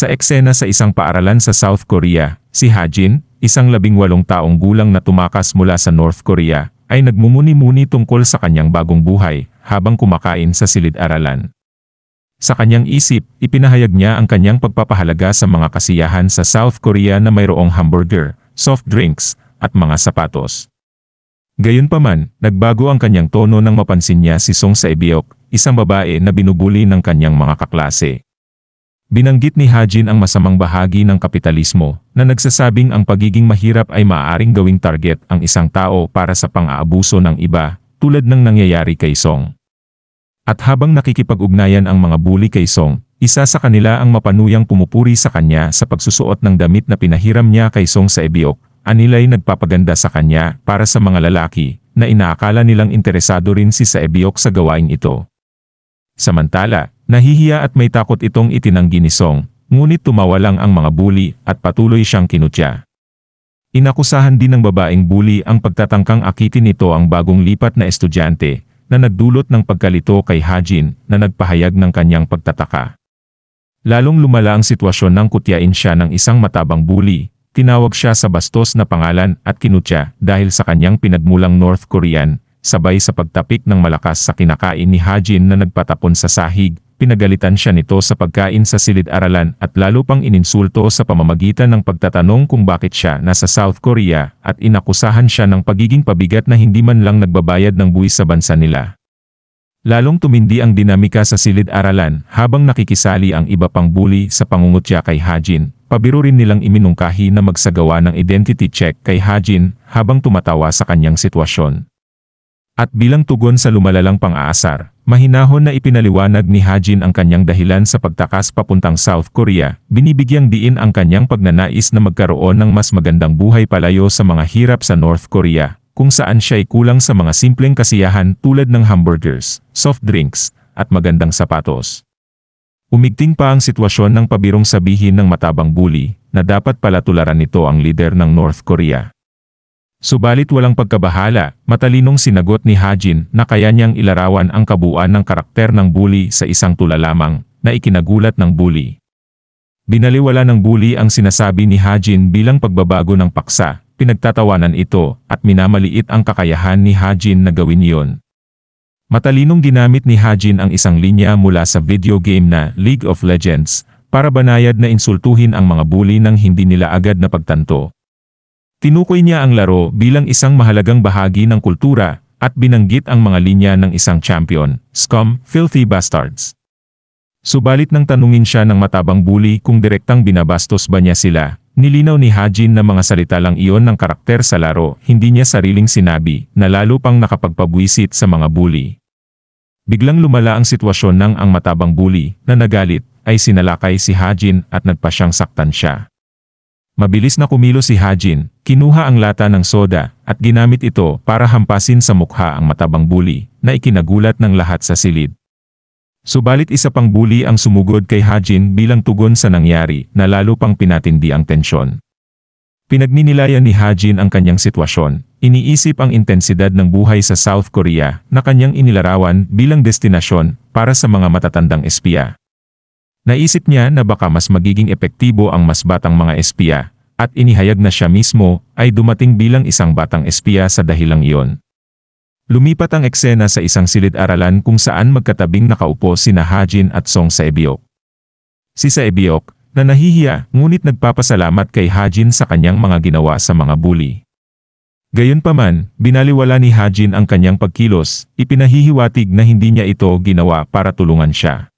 Sa eksena sa isang paaralan sa South Korea, si Hajin, isang labing walong taong gulang na tumakas mula sa North Korea, ay nagmumuni-muni tungkol sa kanyang bagong buhay habang kumakain sa silid-aralan. Sa kanyang isip, ipinahayag niya ang kanyang pagpapahalaga sa mga kasiyahan sa South Korea na mayroong hamburger, soft drinks, at mga sapatos. Gayunpaman, nagbago ang kanyang tono nang mapansin niya si Song Saebyok, isang babae na binubuli ng kanyang mga kaklase. Binanggit ni Hajin ang masamang bahagi ng kapitalismo, na nagsasabing ang pagiging mahirap ay maaaring gawing target ang isang tao para sa pang-aabuso ng iba, tulad ng nangyayari kay Song. At habang nakikipag-ugnayan ang mga bully kay Song, isa sa kanila ang mapanuyang pumupuri sa kanya sa pagsusuot ng damit na pinahiram niya kay Song sa Ebiok, anilay nagpapaganda sa kanya para sa mga lalaki, na inaakala nilang interesado rin si Saebiok sa gawain ito. Samantala, Nahihiya at may takot itong itinanggi ni Song, ngunit tumawa lang ang mga bully at patuloy siyang kinutya. Inakusahan din ng babaeng bully ang pagtatangkang akitin nito ang bagong lipat na estudyante na nagdulot ng pagkalito kay Hajin na nagpahayag ng kanyang pagtataka. Lalong lumala ang sitwasyon nang kutyain siya ng isang matabang bully, tinawag siya sa bastos na pangalan at kinutya dahil sa kanyang pinagmulang North Korean, sabay sa pagtapik ng malakas sa kinakain ni Hajin na nagpatapon sa sahig pinagalitan siya nito sa pagkain sa silid-aralan at lalo pang ininsulto sa pamamagitan ng pagtatanong kung bakit siya nasa South Korea at inakusahan siya ng pagiging pabigat na hindi man lang nagbabayad ng buwis sa bansa nila. Lalong tumindi ang dinamika sa silid-aralan habang nakikisali ang iba pang bully sa pangungutya kay Hajin. Pabiro rin nilang iminungkahi na magsagawa ng identity check kay Hajin habang tumatawa sa kanyang sitwasyon. At bilang tugon sa lumalalang pang-aasar, Mahinahon na ipinaliwanag ni Hajin ang kanyang dahilan sa pagtakas papuntang South Korea, binibigyang diin ang kanyang pagnanais na magkaroon ng mas magandang buhay palayo sa mga hirap sa North Korea, kung saan siya'y kulang sa mga simpleng kasiyahan tulad ng hamburgers, soft drinks, at magandang sapatos. Umigting pa ang sitwasyon ng pabirong sabihin ng matabang bully, na dapat pala tularan nito ang leader ng North Korea. Subalit walang pagkabahala, matalinong sinagot ni Hajin na kaya niyang ilarawan ang kabuuan ng karakter ng bully sa isang tula lamang, na ikinagulat ng bully. Binaliwala ng bully ang sinasabi ni Hajin bilang pagbabago ng paksa, pinagtatawanan ito, at minamaliit ang kakayahan ni Hajin na gawin iyon. Matalinong ginamit ni Hajin ang isang linya mula sa video game na League of Legends, para banayad na insultuhin ang mga bully nang hindi nila agad na pagtanto. Tinukoy niya ang laro bilang isang mahalagang bahagi ng kultura at binanggit ang mga linya ng isang champion, scum, filthy bastards. Subalit nang tanungin siya ng matabang bully kung direktang binabastos ba niya sila, nilinaw ni Hajin na mga salita lang iyon ng karakter sa laro, hindi niya sariling sinabi, na lalo pang nakapagpabwisit sa mga bully. Biglang lumala ang sitwasyon ng ang matabang bully, na nagalit, ay sinalakay si Hajin at nagpasyang saktan siya. Mabilis na kumilo si Hajin, kinuha ang lata ng soda, at ginamit ito para hampasin sa mukha ang matabang bully, na ikinagulat ng lahat sa silid. Subalit isa pang bully ang sumugod kay Hajin bilang tugon sa nangyari, na lalo pang pinatindi ang tensyon. Pinagninilayan ni Hajin ang kanyang sitwasyon, iniisip ang intensidad ng buhay sa South Korea na kanyang inilarawan bilang destinasyon para sa mga matatandang espiya. Naisip niya na baka mas magiging epektibo ang mas batang mga espiya, at inihayag na siya mismo ay dumating bilang isang batang espiya sa dahilang iyon. Lumipat ang eksena sa isang silid-aralan kung saan magkatabing nakaupo sina Hajin at Song Saebyok. Si Saebyok, na nahihiya ngunit nagpapasalamat kay Hajin sa kanyang mga ginawa sa mga bully. Gayunpaman, binaliwala ni Hajin ang kanyang pagkilos, ipinahihiwatig na hindi niya ito ginawa para tulungan siya.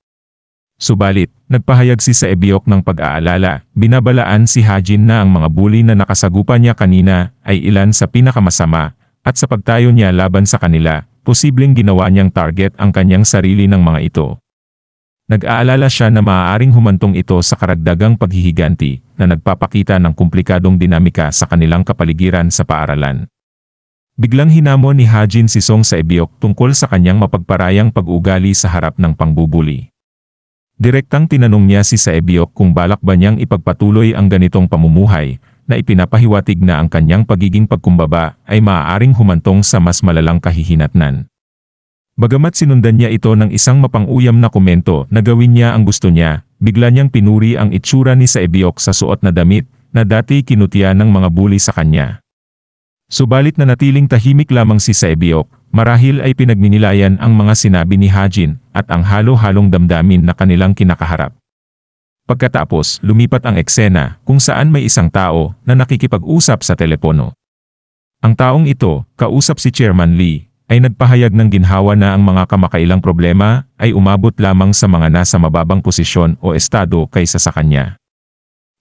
Subalit, nagpahayag si Saebiok ng pag-aalala, binabalaan si Hajin na ang mga bully na nakasagupa niya kanina ay ilan sa pinakamasama, at sa pagtayo niya laban sa kanila, posibleng ginawa niyang target ang kanyang sarili ng mga ito. Nag-aalala siya na maaaring humantong ito sa karagdagang paghihiganti na nagpapakita ng komplikadong dinamika sa kanilang kapaligiran sa paaralan. Biglang hinamon ni Hajin si Song Saebiok tungkol sa kanyang mapagparayang pag-ugali sa harap ng pangbubuli. Direktang tinanong niya si Saebiok kung balak ba niyang ipagpatuloy ang ganitong pamumuhay, na ipinapahiwatig na ang kanyang pagiging pagkumbaba ay maaaring humantong sa mas malalang kahihinatnan. Bagamat sinundan niya ito ng isang mapanguyam na komento na gawin niya ang gusto niya, bigla niyang pinuri ang itsura ni Saebiok sa suot na damit na dati kinutya ng mga buli sa kanya. Subalit na natiling tahimik lamang si Saebiok Marahil ay pinagninilayan ang mga sinabi ni Hajin at ang halo-halong damdamin na kanilang kinakaharap. Pagkatapos, lumipat ang eksena kung saan may isang tao na nakikipag-usap sa telepono. Ang taong ito, kausap si Chairman Lee, ay nagpahayag ng ginhawa na ang mga kamakailang problema ay umabot lamang sa mga nasa mababang posisyon o estado kaysa sa kanya.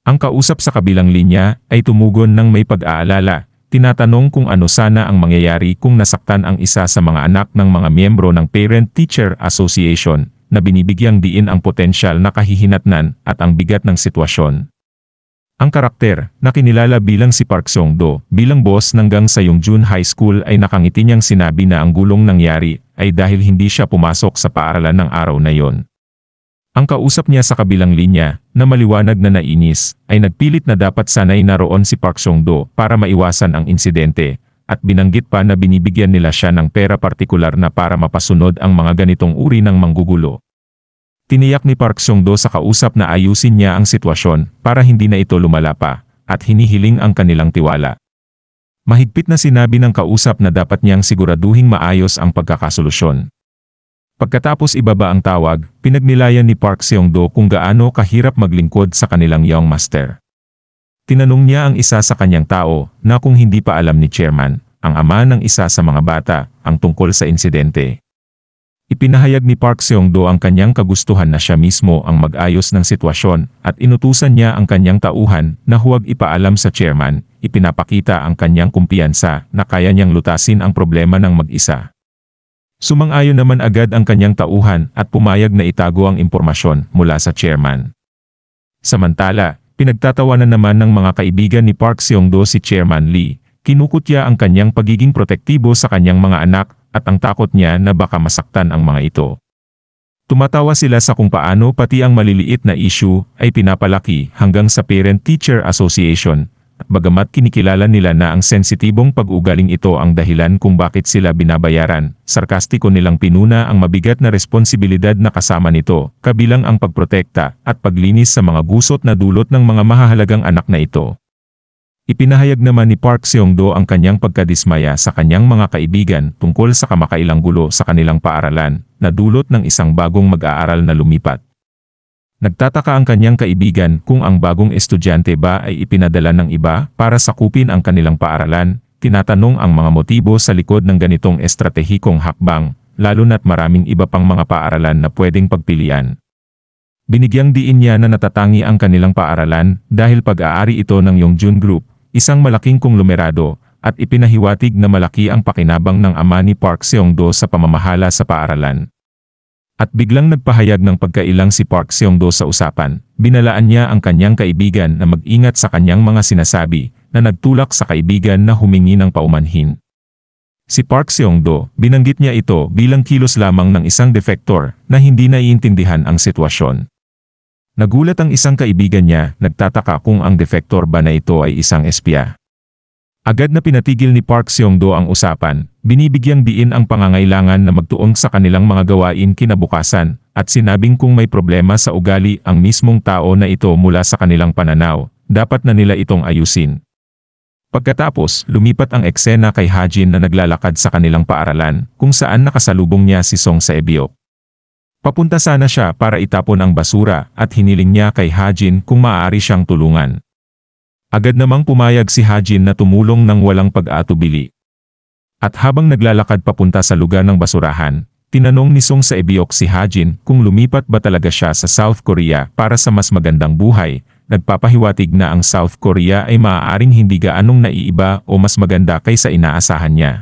Ang kausap sa kabilang linya ay tumugon ng may pag-aalala tinatanong kung ano sana ang mangyayari kung nasaktan ang isa sa mga anak ng mga miyembro ng Parent-Teacher Association na binibigyang diin ang potensyal na kahihinatnan at ang bigat ng sitwasyon. Ang karakter na kinilala bilang si Park Song-do bilang boss ng gang sa Yongjun High School ay nakangiti niyang sinabi na ang gulong nangyari ay dahil hindi siya pumasok sa paaralan ng araw na yon. Ang kausap niya sa kabilang linya, na maliwanag na nainis, ay nagpilit na dapat sanay naroon si Park song para maiwasan ang insidente, at binanggit pa na binibigyan nila siya ng pera partikular na para mapasunod ang mga ganitong uri ng manggugulo. Tiniyak ni Park sung sa kausap na ayusin niya ang sitwasyon para hindi na ito lumala pa, at hinihiling ang kanilang tiwala. Mahigpit na sinabi ng kausap na dapat niyang siguraduhing maayos ang pagkakasolusyon. Pagkatapos ibaba ang tawag, pinagnilayan ni Park Seong-do kung gaano kahirap maglingkod sa kanilang young master. Tinanong niya ang isa sa kanyang tao na kung hindi pa alam ni chairman, ang ama ng isa sa mga bata, ang tungkol sa insidente. Ipinahayag ni Park Seong-do ang kanyang kagustuhan na siya mismo ang mag-ayos ng sitwasyon at inutusan niya ang kanyang tauhan na huwag ipaalam sa chairman, ipinapakita ang kanyang kumpiyansa na kaya niyang lutasin ang problema ng mag-isa. Sumang-ayon naman agad ang kanyang tauhan at pumayag na itago ang impormasyon mula sa chairman. Samantala, pinagtatawanan naman ng mga kaibigan ni Park Seong-do si Chairman Lee, kinukutya ang kanyang pagiging protektibo sa kanyang mga anak at ang takot niya na baka masaktan ang mga ito. Tumatawa sila sa kung paano pati ang maliliit na issue ay pinapalaki hanggang sa Parent-Teacher Association bagamat kinikilala nila na ang sensitibong pag-ugaling ito ang dahilan kung bakit sila binabayaran, sarkastiko nilang pinuna ang mabigat na responsibilidad na kasama nito, kabilang ang pagprotekta at paglinis sa mga gusot na dulot ng mga mahahalagang anak na ito. Ipinahayag naman ni Park Seong-do ang kanyang pagkadismaya sa kanyang mga kaibigan tungkol sa kamakailang gulo sa kanilang paaralan, na dulot ng isang bagong mag-aaral na lumipat. Nagtataka ang kanyang kaibigan kung ang bagong estudyante ba ay ipinadala ng iba para sakupin ang kanilang paaralan. Tinatanong ang mga motibo sa likod ng ganitong estratehikong hakbang, lalo na't maraming iba pang mga paaralan na pwedeng pagpilian. Binigyang diin niya na natatangi ang kanilang paaralan dahil pag-aari ito ng June Group, isang malaking konglomerado, at ipinahiwatig na malaki ang pakinabang ng ama ni Park Seong-do sa pamamahala sa paaralan at biglang nagpahayag ng pagkailang si Park Seong-do sa usapan. Binalaan niya ang kanyang kaibigan na mag-ingat sa kanyang mga sinasabi na nagtulak sa kaibigan na humingi ng paumanhin. Si Park Seong-do, binanggit niya ito bilang kilos lamang ng isang defector na hindi naiintindihan ang sitwasyon. Nagulat ang isang kaibigan niya, nagtataka kung ang defector ba na ito ay isang espya. Agad na pinatigil ni Park Seong-do ang usapan Binibigyang diin ang pangangailangan na magtuong sa kanilang mga gawain kinabukasan, at sinabing kung may problema sa ugali ang mismong tao na ito mula sa kanilang pananaw, dapat na nila itong ayusin. Pagkatapos, lumipat ang eksena kay Hajin na naglalakad sa kanilang paaralan, kung saan nakasalubong niya si Song sa Sebiok. Papunta sana siya para itapon ang basura at hiniling niya kay Hajin kung maaari siyang tulungan. Agad namang pumayag si Hajin na tumulong ng walang pag-atubili. At habang naglalakad papunta sa lugar ng basurahan, tinanong ni Song sa Ebiok si Hajin kung lumipat ba talaga siya sa South Korea para sa mas magandang buhay, nagpapahiwatig na ang South Korea ay maaaring hindi gaanong naiiba o mas maganda kaysa inaasahan niya.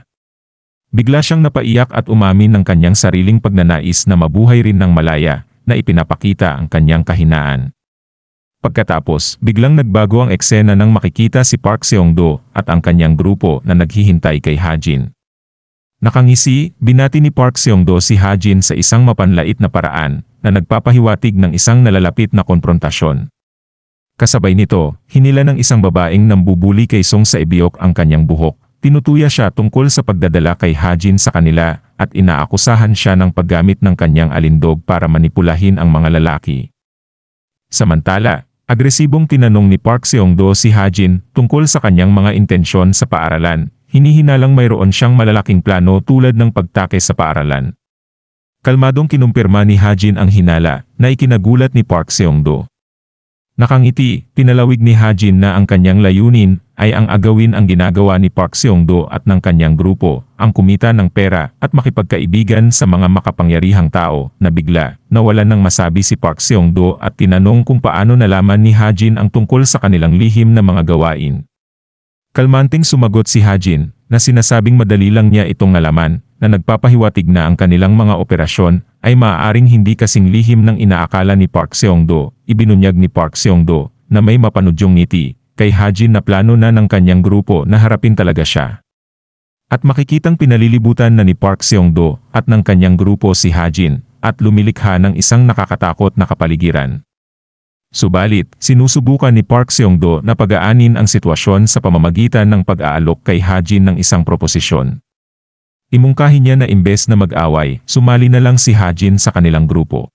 Bigla siyang napaiyak at umamin ng kanyang sariling pagnanais na mabuhay rin ng malaya, na ipinapakita ang kanyang kahinaan. Pagkatapos, biglang nagbago ang eksena nang makikita si Park Seong-do at ang kanyang grupo na naghihintay kay Hajin. Nakangisi, binati ni Park Seong-do si Hajin sa isang mapanlait na paraan na nagpapahiwatig ng isang nalalapit na konfrontasyon. Kasabay nito, hinila ng isang babaeng nambubuli kay Song sa ibiyok ang kanyang buhok. Tinutuya siya tungkol sa pagdadala kay Hajin sa kanila at inaakusahan siya ng paggamit ng kanyang alindog para manipulahin ang mga lalaki. Samantala, Agresibong tinanong ni Park Seong-do si Hajin tungkol sa kanyang mga intensyon sa paaralan. Hinihinalang mayroon siyang malalaking plano tulad ng pagtake sa paaralan. Kalmadong kinumpirma ni Hajin ang hinala na ikinagulat ni Park Seong-do. Nakangiti, pinalawig ni Hajin na ang kanyang layunin ay ang agawin ang ginagawa ni Park Seong-do at ng kanyang grupo, ang kumita ng pera at makipagkaibigan sa mga makapangyarihang tao, na bigla, nawalan ng masabi si Park Seong-do at tinanong kung paano nalaman ni Hajin ang tungkol sa kanilang lihim na mga gawain. Kalmanting sumagot si Hajin, na sinasabing madali lang niya itong nalaman, na nagpapahiwatig na ang kanilang mga operasyon ay maaaring hindi kasing lihim ng inaakala ni Park Seong-do, ibinunyag ni Park Seong-do, na may mapanudyong ngiti, kay Hajin na plano na ng kanyang grupo na harapin talaga siya. At makikitang pinalilibutan na ni Park Seong-do at ng kanyang grupo si Hajin at lumilikha ng isang nakakatakot na kapaligiran. Subalit, sinusubukan ni Park Seong-do na pagaanin ang sitwasyon sa pamamagitan ng pag-aalok kay Hajin ng isang proposisyon. Imungkahin niya na imbes na mag-away, sumali na lang si Hajin sa kanilang grupo.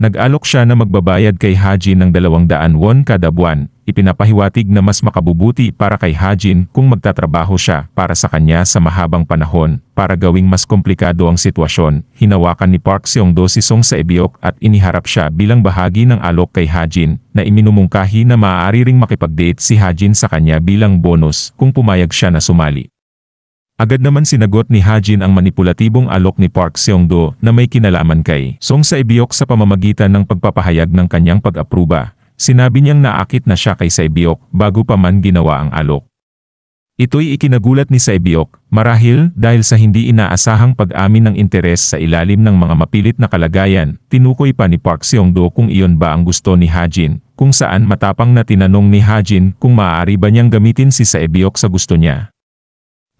Nag-alok siya na magbabayad kay Hajin ng 200 won kada buwan, ipinapahiwatig na mas makabubuti para kay Hajin kung magtatrabaho siya para sa kanya sa mahabang panahon, para gawing mas komplikado ang sitwasyon. Hinawakan ni Park Seong-do si Song sa Ebiok at iniharap siya bilang bahagi ng alok kay Hajin, na iminumungkahi na maaari ring makipag-date si Hajin sa kanya bilang bonus kung pumayag siya na sumali. Agad naman sinagot ni Hajin ang manipulatibong alok ni Park Seong-do na may kinalaman kay Song sa Ibiyok sa pamamagitan ng pagpapahayag ng kanyang pag-apruba. Sinabi niyang naakit na siya kay Saibiyok bago pa man ginawa ang alok. Ito'y ikinagulat ni Saibiyok, marahil dahil sa hindi inaasahang pag-amin ng interes sa ilalim ng mga mapilit na kalagayan, tinukoy pa ni Park Seong-do kung iyon ba ang gusto ni Hajin, kung saan matapang na tinanong ni Hajin kung maaari ba niyang gamitin si Saibiyok sa gusto niya.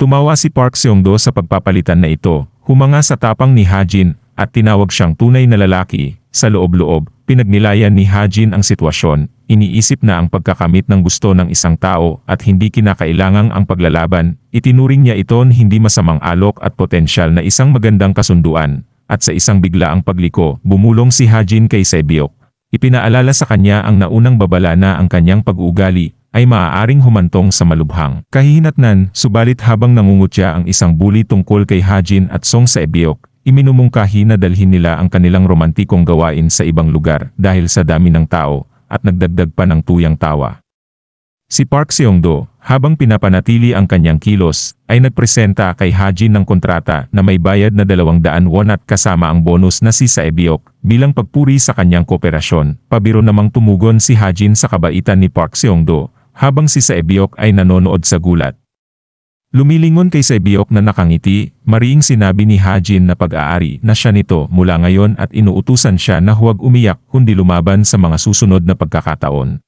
Tumawa si Park Seong-do sa pagpapalitan na ito, humanga sa tapang ni Hajin, at tinawag siyang tunay na lalaki. Sa loob-loob, pinagnilayan ni Hajin ang sitwasyon, iniisip na ang pagkakamit ng gusto ng isang tao at hindi kinakailangang ang paglalaban, itinuring niya iton hindi masamang alok at potensyal na isang magandang kasunduan, at sa isang biglaang pagliko, bumulong si Hajin kay Sebiok. Ipinaalala sa kanya ang naunang babala na ang kanyang pag-uugali, ay maaaring humantong sa malubhang kahihinatnan, subalit habang nangungutya ang isang bully tungkol kay Hajin at Song sa Ebiok, iminumungkahi na dalhin nila ang kanilang romantikong gawain sa ibang lugar dahil sa dami ng tao at nagdagdag pa ng tuyang tawa. Si Park Seong-do, habang pinapanatili ang kanyang kilos, ay nagpresenta kay Hajin ng kontrata na may bayad na 200 won at kasama ang bonus na si Sa Ebiok bilang pagpuri sa kanyang kooperasyon. Pabiro namang tumugon si Hajin sa kabaitan ni Park Seong-do habang si Saebiok ay nanonood sa gulat. Lumilingon kay Sebiok na nakangiti, mariing sinabi ni Hajin na pag-aari na siya nito mula ngayon at inuutusan siya na huwag umiyak kundi lumaban sa mga susunod na pagkakataon.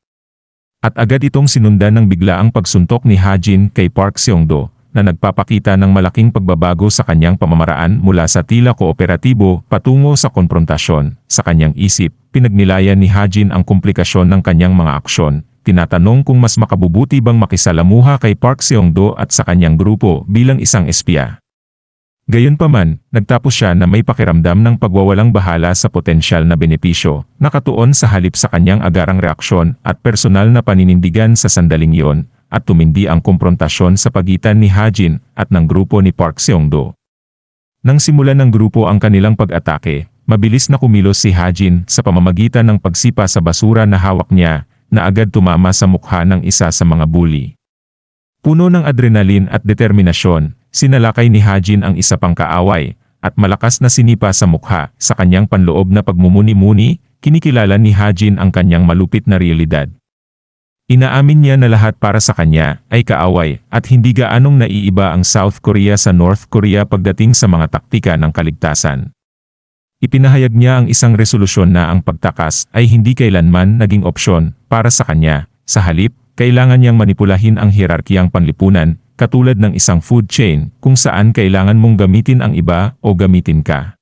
At agad itong sinundan ng bigla ang pagsuntok ni Hajin kay Park Seongdo na nagpapakita ng malaking pagbabago sa kanyang pamamaraan mula sa tila kooperatibo patungo sa konfrontasyon. Sa kanyang isip, pinagnilayan ni Hajin ang komplikasyon ng kanyang mga aksyon tinatanong kung mas makabubuti bang makisalamuha kay Park Seong-do at sa kanyang grupo bilang isang espiya. Gayunpaman, nagtapos siya na may pakiramdam ng pagwawalang bahala sa potensyal na benepisyo, nakatuon sa halip sa kanyang agarang reaksyon at personal na paninindigan sa sandaling iyon, at tumindi ang komprontasyon sa pagitan ni Hajin at ng grupo ni Park Seong-do. Nang simulan ng grupo ang kanilang pag-atake, mabilis na kumilos si Hajin sa pamamagitan ng pagsipa sa basura na hawak niya na agad tumama sa mukha ng isa sa mga bully. Puno ng adrenalin at determinasyon, sinalakay ni Hajin ang isa pang kaaway, at malakas na sinipa sa mukha sa kanyang panloob na pagmumuni-muni, kinikilala ni Hajin ang kanyang malupit na realidad. Inaamin niya na lahat para sa kanya ay kaaway at hindi gaanong naiiba ang South Korea sa North Korea pagdating sa mga taktika ng kaligtasan. Ipinahayag niya ang isang resolusyon na ang pagtakas ay hindi kailanman naging opsyon para sa kanya. Sa halip, kailangan niyang manipulahin ang hierarkiyang panlipunan, katulad ng isang food chain kung saan kailangan mong gamitin ang iba o gamitin ka.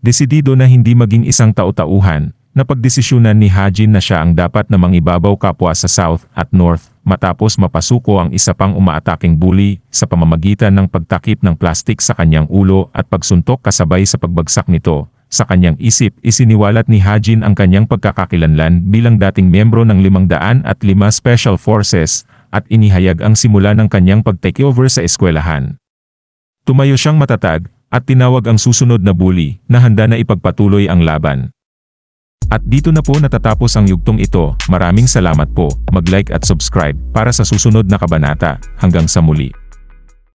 Desidido na hindi maging isang tao-tauhan, napagdesisyunan ni Hajin na siya ang dapat na mangibabaw kapwa sa South at North matapos mapasuko ang isa pang umaataking bully sa pamamagitan ng pagtakip ng plastik sa kanyang ulo at pagsuntok kasabay sa pagbagsak nito. Sa kanyang isip, isiniwalat ni Hajin ang kanyang pagkakakilanlan bilang dating miyembro ng 505 Special Forces at inihayag ang simula ng kanyang pag-takeover sa eskwelahan. Tumayo siyang matatag at tinawag ang susunod na bully na handa na ipagpatuloy ang laban. At dito na po natatapos ang yugtong ito, maraming salamat po, mag-like at subscribe, para sa susunod na kabanata, hanggang sa muli.